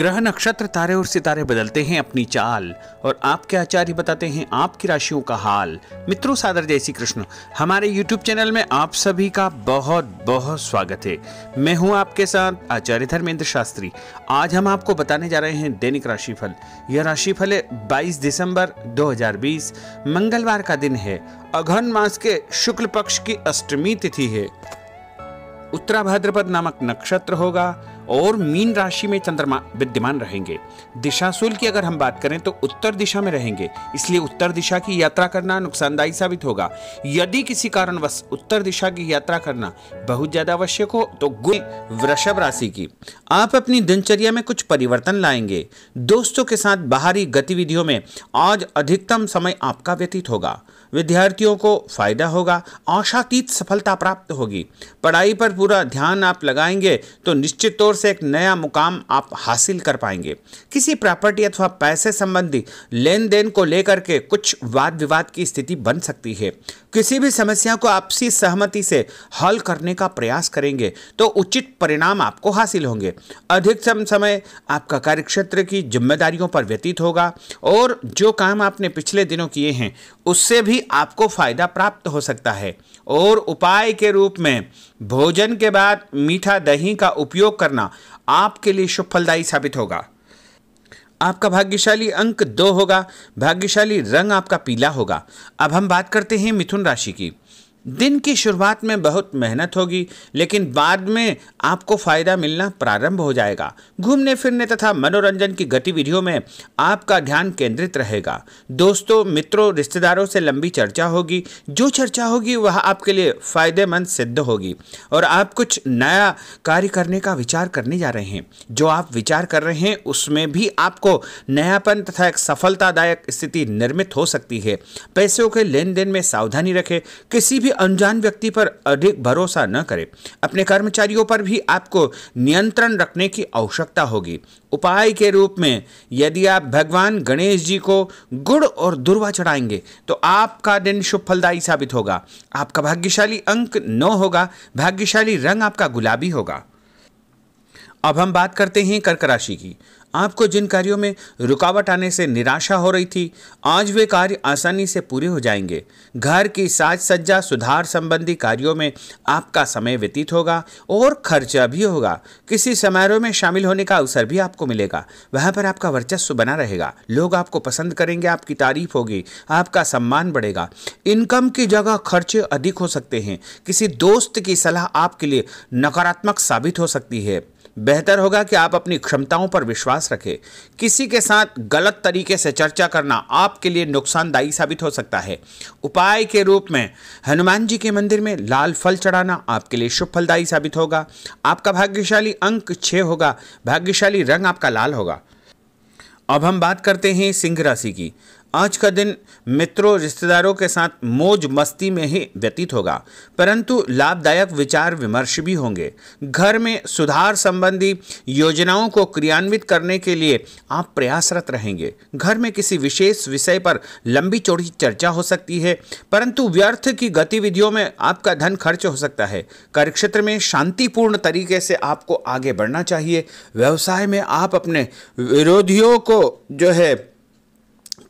ग्रह नक्षत्र तारे और सितारे बदलते हैं अपनी चाल और आपके आचार्य बताते हैं आपकी राशियों का हाल मित्रों सादर जय श्री कृष्ण हमारे YouTube चैनल में आप सभी का बहुत बहुत स्वागत है मैं हूं आपके साथ आचार्य धर्मेंद्र शास्त्री आज हम आपको बताने जा रहे हैं दैनिक राशिफल यह राशिफल है 22 दिसंबर 2020 मंगलवार का दिन है अघन मास के शुक्ल पक्ष की अष्टमी तिथि है उत्तरा भाद्रपद नामक नक्षत्र होगा और मीन राशि में चंद्रमा विद्यमान रहेंगे दिशाशूल की अगर हम बात करें तो उत्तर दिशा में रहेंगे इसलिए उत्तर दिशा की यात्रा करना नुकसानदायी साबित होगा यदि किसी कारणवश उत्तर दिशा की यात्रा करना बहुत ज्यादा आवश्यक हो तो गुल वृषभ राशि की आप अपनी दिनचर्या में कुछ परिवर्तन लाएंगे दोस्तों के साथ बाहरी गतिविधियों में आज अधिकतम समय आपका व्यतीत होगा विद्यार्थियों को फायदा होगा आशातीत सफलता प्राप्त होगी पढ़ाई पर पूरा ध्यान आप लगाएंगे तो निश्चित तौर से एक नया मुकाम आप हासिल कर पाएंगे किसी प्रॉपर्टी अथवा पैसे संबंधी लेन देन को लेकर के कुछ वाद विवाद की स्थिति बन सकती है किसी भी समस्या को आपसी सहमति से हल करने का प्रयास करेंगे तो उचित परिणाम आपको हासिल होंगे अधिकतम समय आपका कार्यक्षेत्र की जिम्मेदारियों पर व्यतीत होगा और जो काम आपने पिछले दिनों किए हैं उससे भी भी आपको फायदा प्राप्त हो सकता है और उपाय के रूप में भोजन के बाद मीठा दही का उपयोग करना आपके लिए शुभ फलदायी साबित होगा आपका भाग्यशाली अंक दो होगा भाग्यशाली रंग आपका पीला होगा अब हम बात करते हैं मिथुन राशि की दिन की शुरुआत में बहुत मेहनत होगी लेकिन बाद में आपको फ़ायदा मिलना प्रारंभ हो जाएगा घूमने फिरने तथा मनोरंजन की गतिविधियों में आपका ध्यान केंद्रित रहेगा दोस्तों मित्रों रिश्तेदारों से लंबी चर्चा होगी जो चर्चा होगी वह आपके लिए फ़ायदेमंद सिद्ध होगी और आप कुछ नया कार्य करने का विचार करने जा रहे हैं जो आप विचार कर रहे हैं उसमें भी आपको नयापन तथा एक सफलतादायक स्थिति निर्मित हो सकती है पैसों के लेन देन में सावधानी रखें किसी भी भी अनजान व्यक्ति पर अधिक भरोसा न करें अपने कर्मचारियों पर भी आपको नियंत्रण रखने की आवश्यकता होगी उपाय के रूप में यदि आप भगवान गणेश जी को गुड़ और दुर्वा चढ़ाएंगे तो आपका दिन शुभ फलदायी साबित होगा आपका भाग्यशाली अंक नौ होगा भाग्यशाली रंग आपका गुलाबी होगा अब हम बात करते हैं कर्क राशि की आपको जिन कार्यों में रुकावट आने से निराशा हो रही थी आज वे कार्य आसानी से पूरे हो जाएंगे घर की साज सज्जा सुधार संबंधी कार्यों में आपका समय व्यतीत होगा और खर्चा भी होगा किसी समारोह में शामिल होने का अवसर भी आपको मिलेगा वहां पर आपका वर्चस्व बना रहेगा लोग आपको पसंद करेंगे आपकी तारीफ होगी आपका सम्मान बढ़ेगा इनकम की जगह खर्चे अधिक हो सकते हैं किसी दोस्त की सलाह आपके लिए नकारात्मक साबित हो सकती है बेहतर होगा कि आप अपनी क्षमताओं पर विश्वास रखें किसी के साथ गलत तरीके से चर्चा करना आपके लिए नुकसानदायी साबित हो सकता है उपाय के रूप में हनुमान जी के मंदिर में लाल फल चढ़ाना आपके लिए शुभ फलदायी साबित होगा आपका भाग्यशाली अंक छः होगा भाग्यशाली रंग आपका लाल होगा अब हम बात करते हैं सिंह राशि की आज का दिन मित्रों रिश्तेदारों के साथ मौज मस्ती में ही व्यतीत होगा परंतु लाभदायक विचार विमर्श भी होंगे घर में सुधार संबंधी योजनाओं को क्रियान्वित करने के लिए आप प्रयासरत रहेंगे घर में किसी विशेष विषय पर लंबी चौड़ी चर्चा हो सकती है परंतु व्यर्थ की गतिविधियों में आपका धन खर्च हो सकता है कार्यक्षेत्र में शांतिपूर्ण तरीके से आपको आगे बढ़ना चाहिए व्यवसाय में आप अपने विरोधियों को जो है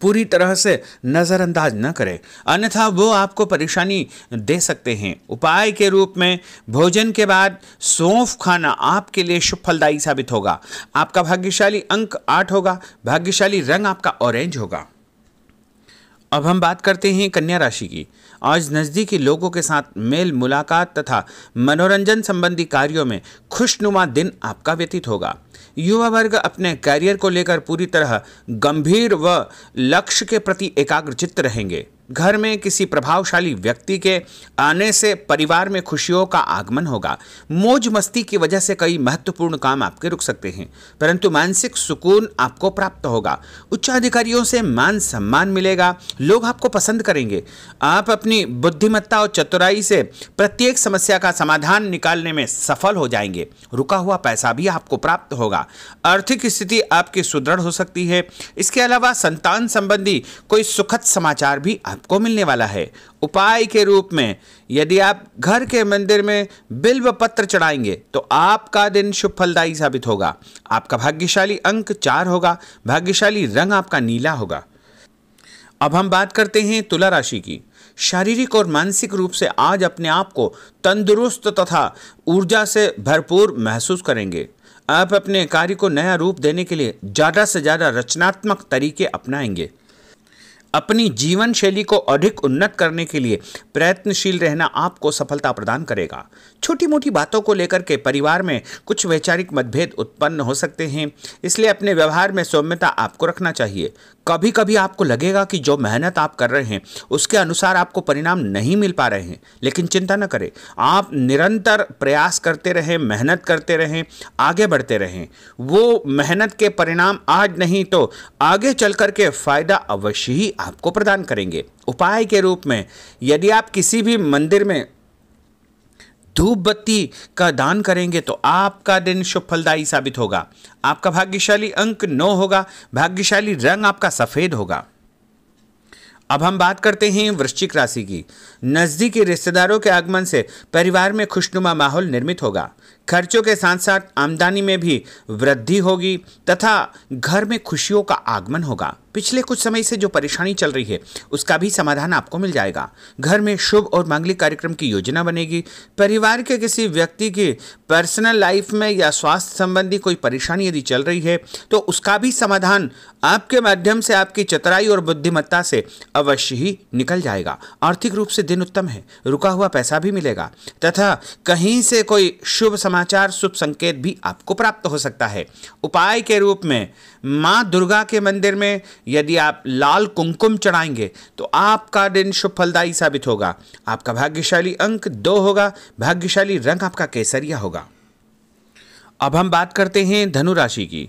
पूरी तरह से नज़रअंदाज न करें अन्यथा वो आपको परेशानी दे सकते हैं उपाय के रूप में भोजन के बाद सौंफ खाना आपके लिए शुभ फलदायी साबित होगा आपका भाग्यशाली अंक आठ होगा भाग्यशाली रंग आपका ऑरेंज होगा अब हम बात करते हैं कन्या राशि की आज नज़दीकी लोगों के साथ मेल मुलाकात तथा मनोरंजन संबंधी कार्यों में खुशनुमा दिन आपका व्यतीत होगा युवा वर्ग अपने कैरियर को लेकर पूरी तरह गंभीर व लक्ष्य के प्रति एकाग्रचित रहेंगे घर में किसी प्रभावशाली व्यक्ति के आने से परिवार में खुशियों का आगमन होगा मौज मस्ती की वजह से कई महत्वपूर्ण काम आपके रुक सकते हैं परंतु मानसिक सुकून आपको प्राप्त होगा उच्च अधिकारियों से मान सम्मान मिलेगा लोग आपको पसंद करेंगे आप अपनी बुद्धिमत्ता और चतुराई से प्रत्येक समस्या का समाधान निकालने में सफल हो जाएंगे रुका हुआ पैसा भी आपको प्राप्त होगा आर्थिक स्थिति आपकी सुदृढ़ हो सकती है इसके अलावा संतान संबंधी कोई सुखद समाचार भी आप आपको मिलने वाला है उपाय के रूप में यदि आप घर के मंदिर में बिल्व पत्र चढ़ाएंगे तो आपका दिन शुभ फलदायी साबित होगा आपका भाग्यशाली अंक चार होगा भाग्यशाली रंग आपका नीला होगा अब हम बात करते हैं तुला राशि की शारीरिक और मानसिक रूप से आज अपने आप को तंदुरुस्त तथा ऊर्जा से भरपूर महसूस करेंगे आप अपने कार्य को नया रूप देने के लिए ज़्यादा से ज़्यादा रचनात्मक तरीके अपनाएंगे अपनी जीवन शैली को अधिक उन्नत करने के लिए प्रयत्नशील रहना आपको सफलता प्रदान करेगा छोटी मोटी बातों को लेकर के परिवार में कुछ वैचारिक मतभेद उत्पन्न हो सकते हैं इसलिए अपने व्यवहार में सौम्यता आपको रखना चाहिए कभी कभी आपको लगेगा कि जो मेहनत आप कर रहे हैं उसके अनुसार आपको परिणाम नहीं मिल पा रहे हैं लेकिन चिंता न करें आप निरंतर प्रयास करते रहें मेहनत करते रहें आगे बढ़ते रहें वो मेहनत के परिणाम आज नहीं तो आगे चल करके फ़ायदा अवश्य ही आपको प्रदान करेंगे उपाय के रूप में यदि आप किसी भी मंदिर में धूप बत्ती का दान करेंगे तो आपका दिन शुभ फलदायी साबित होगा आपका भाग्यशाली अंक नौ होगा भाग्यशाली रंग आपका सफ़ेद होगा अब हम बात करते हैं वृश्चिक राशि की नज़दीकी रिश्तेदारों के आगमन से परिवार में खुशनुमा माहौल निर्मित होगा खर्चों के साथ साथ आमदनी में भी वृद्धि होगी तथा घर में खुशियों का आगमन होगा पिछले कुछ समय से जो परेशानी चल रही है उसका भी समाधान आपको मिल जाएगा घर में शुभ और मांगलिक कार्यक्रम की योजना बनेगी परिवार के किसी व्यक्ति की पर्सनल लाइफ में या स्वास्थ्य संबंधी कोई परेशानी यदि चल रही है तो उसका भी समाधान आपके माध्यम से आपकी चतराई और बुद्धिमत्ता से अवश्य ही निकल जाएगा आर्थिक रूप से दिन उत्तम है रुका हुआ पैसा भी मिलेगा तथा कहीं से कोई शुभ समाधान समाचार शुभ संकेत भी आपको प्राप्त हो सकता है उपाय के रूप में माँ दुर्गा के मंदिर में यदि आप लाल कुमकुम चढ़ाएंगे तो आपका दिन शुभ फलदायी साबित होगा आपका भाग्यशाली अंक दो होगा भाग्यशाली रंग आपका केसरिया होगा अब हम बात करते हैं धनु राशि की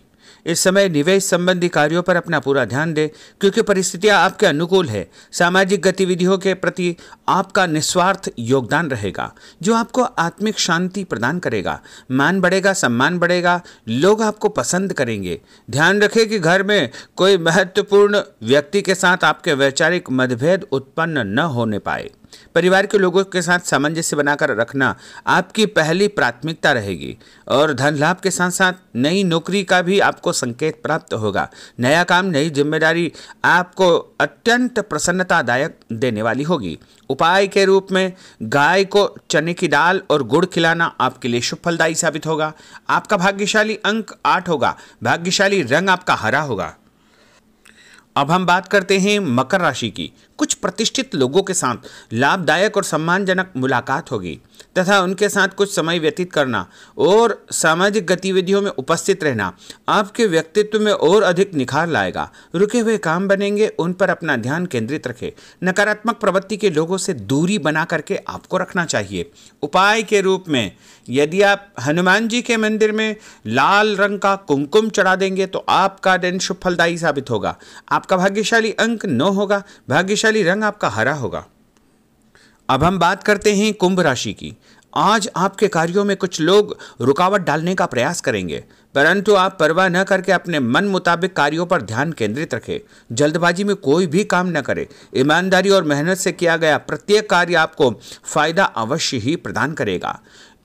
इस समय निवेश संबंधी कार्यों पर अपना पूरा ध्यान दें क्योंकि परिस्थितियां आपके अनुकूल है सामाजिक गतिविधियों के प्रति आपका निस्वार्थ योगदान रहेगा जो आपको आत्मिक शांति प्रदान करेगा मान बढ़ेगा सम्मान बढ़ेगा लोग आपको पसंद करेंगे ध्यान रखें कि घर में कोई महत्वपूर्ण व्यक्ति के साथ आपके वैचारिक मतभेद उत्पन्न न होने पाए परिवार के लोगों के साथ सामंजस्य बनाकर रखना आपकी पहली प्राथमिकता रहेगी और धन लाभ के साथ साथ नई नौकरी का भी आपको संकेत प्राप्त होगा नया काम नई जिम्मेदारी आपको अत्यंत प्रसन्नतादायक देने वाली होगी उपाय के रूप में गाय को चने की दाल और गुड़ खिलाना आपके लिए शुभ फलदायी साबित होगा आपका भाग्यशाली अंक आठ होगा भाग्यशाली रंग आपका हरा होगा अब हम बात करते हैं मकर राशि की कुछ प्रतिष्ठित लोगों के साथ लाभदायक और सम्मानजनक मुलाकात होगी तथा उनके साथ कुछ समय व्यतीत करना और सामाजिक गतिविधियों में उपस्थित रहना आपके व्यक्तित्व में और अधिक निखार लाएगा रुके हुए काम बनेंगे उन पर अपना ध्यान केंद्रित रखें नकारात्मक प्रवृत्ति के लोगों से दूरी बना करके आपको रखना चाहिए उपाय के रूप में यदि आप हनुमान जी के मंदिर में लाल रंग का कुमकुम चढ़ा देंगे तो आपका दिन शुभ फलदायी साबित होगा आपका भाग्यशाली अंक नौ होगा भाग्यशाली भाग्यशाली रंग आपका हरा होगा अब हम बात करते हैं कुंभ राशि की आज आपके कार्यों में कुछ लोग रुकावट डालने का प्रयास करेंगे परंतु आप परवाह न करके अपने मन मुताबिक कार्यों पर ध्यान केंद्रित रखें जल्दबाजी में कोई भी काम न करें ईमानदारी और मेहनत से किया गया प्रत्येक कार्य आपको फायदा अवश्य ही प्रदान करेगा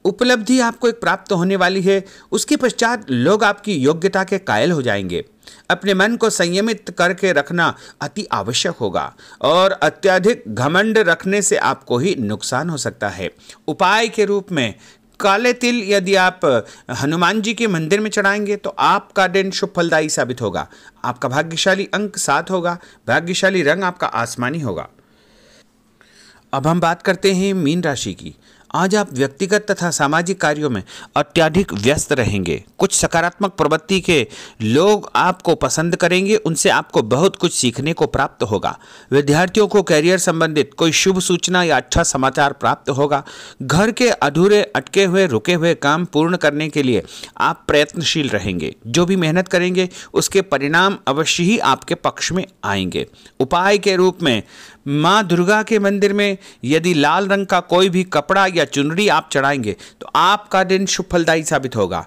उपलब्धि आपको एक प्राप्त होने वाली है उसके पश्चात लोग आपकी योग्यता के कायल हो जाएंगे अपने मन को संयमित करके रखना अति आवश्यक होगा और अत्यधिक घमंड रखने से आपको ही नुकसान हो सकता है उपाय के रूप में काले तिल यदि आप हनुमान जी के मंदिर में चढ़ाएंगे तो आपका दिन शुभ फलदायी साबित होगा आपका भाग्यशाली अंक सात होगा भाग्यशाली रंग आपका आसमानी होगा अब हम बात करते हैं मीन राशि की आज आप व्यक्तिगत तथा सामाजिक कार्यों में अत्यधिक व्यस्त रहेंगे कुछ सकारात्मक प्रवृत्ति के लोग आपको पसंद करेंगे उनसे आपको बहुत कुछ सीखने को प्राप्त होगा विद्यार्थियों को कैरियर संबंधित कोई शुभ सूचना या अच्छा समाचार प्राप्त होगा घर के अधूरे अटके हुए रुके हुए काम पूर्ण करने के लिए आप प्रयत्नशील रहेंगे जो भी मेहनत करेंगे उसके परिणाम अवश्य ही आपके पक्ष में आएंगे उपाय के रूप में माँ दुर्गा के मंदिर में यदि लाल रंग का कोई भी कपड़ा या चुनरी आप चढ़ाएंगे तो आपका दिन सुफलदायी साबित होगा